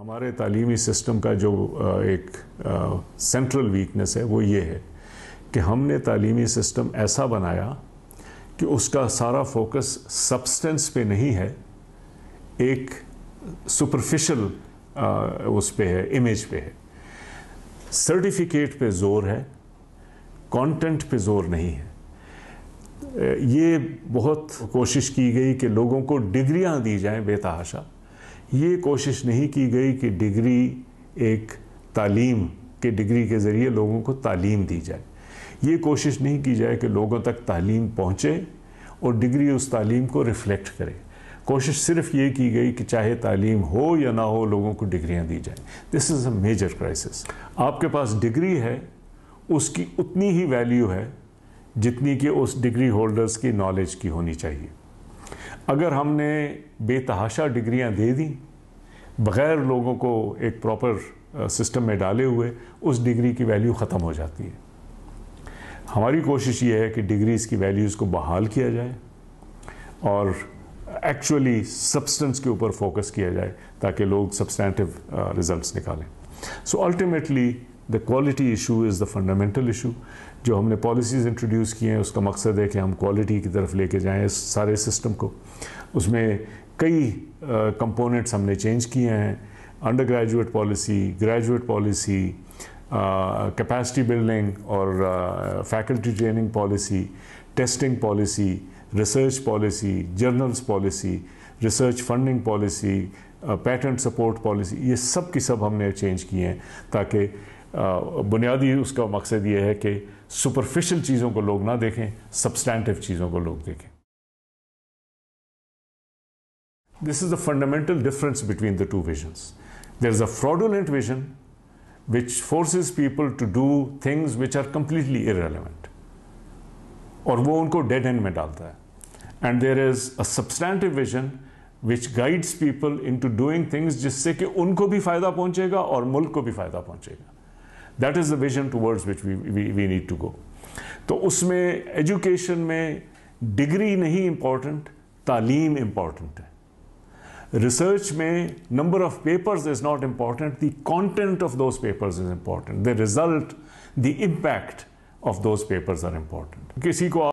हमारे तालीमी सिस्टम का जो एक सेंट्रल वीकनेस है वो ये है कि हमने तालीमी सिस्टम ऐसा बनाया कि उसका सारा फोकस सब्सटेंस पे नहीं है एक सुपरफिशल उस पे है इमेज पे है सर्टिफिकेट पे ज़ोर है कंटेंट पे ज़ोर नहीं है ये बहुत कोशिश की गई कि लोगों को डिग्रियां दी जाएं बेतहाशा ये कोशिश नहीं की गई कि डिग्री एक तालीम के डिग्री के ज़रिए लोगों को तालीम दी जाए ये कोशिश नहीं की जाए कि लोगों तक तालीम पहुँचे और डिग्री उस तालीम को रिफ़्लेक्ट करे कोशिश सिर्फ ये की गई कि चाहे तालीम हो या ना हो लोगों को डिग्रियाँ दी जाएँ this is a major crisis आपके पास डिग्री है उसकी उतनी ही वैल्यू है जितनी कि उस डिग्री होल्डर्स की नॉलेज की होनी चाहिए अगर हमने बेतहाशा डिग्रियां दे दी बग़ैर लोगों को एक प्रॉपर सिस्टम uh, में डाले हुए उस डिग्री की वैल्यू ख़त्म हो जाती है हमारी कोशिश ये है कि डिग्रीज़ की वैल्यूज़ को बहाल किया जाए और एक्चुअली सब्सटेंस के ऊपर फोकस किया जाए ताकि लोग सब्सटैटिव रिजल्ट्स uh, निकालें so ultimately the quality issue is the fundamental issue जो हमने पॉलिसीज़ इंट्रोड्यूस किए हैं उसका मकसद है कि हम क्वालिटी की तरफ लेके जाएं इस सारे सिस्टम को उसमें कई कंपोनेंट्स हमने चेंज किए हैं undergraduate policy graduate policy capacity building और faculty training policy testing policy research policy journals policy research funding policy pattern support policy ये सब की सब हमने चेंज किए हैं ताकि बुनियादी उसका मकसद ये है कि सुपरफिशल चीज़ों को लोग ना देखें सब्सटैंटिव चीज़ों को लोग देखें this is the fundamental difference between the two visions there is a fraudulent vision which force people to do things which are completely irrelevant और वो उनको डेड एंड में डालता है and there is a substantive vision which guides people into doing things जिससे कि उनको भी फायदा पहुंचेगा और मुल्क को भी फायदा पहुंचेगा that is the vision towards which we need to go तो उसमें एजुकेशन में डिग्री नहीं इम्पॉर्टेंट तालीम इम्पॉर्टेंट है रिसर्च में number of papers is not important the content of those papers is important the result the impact of those papers are important किसी को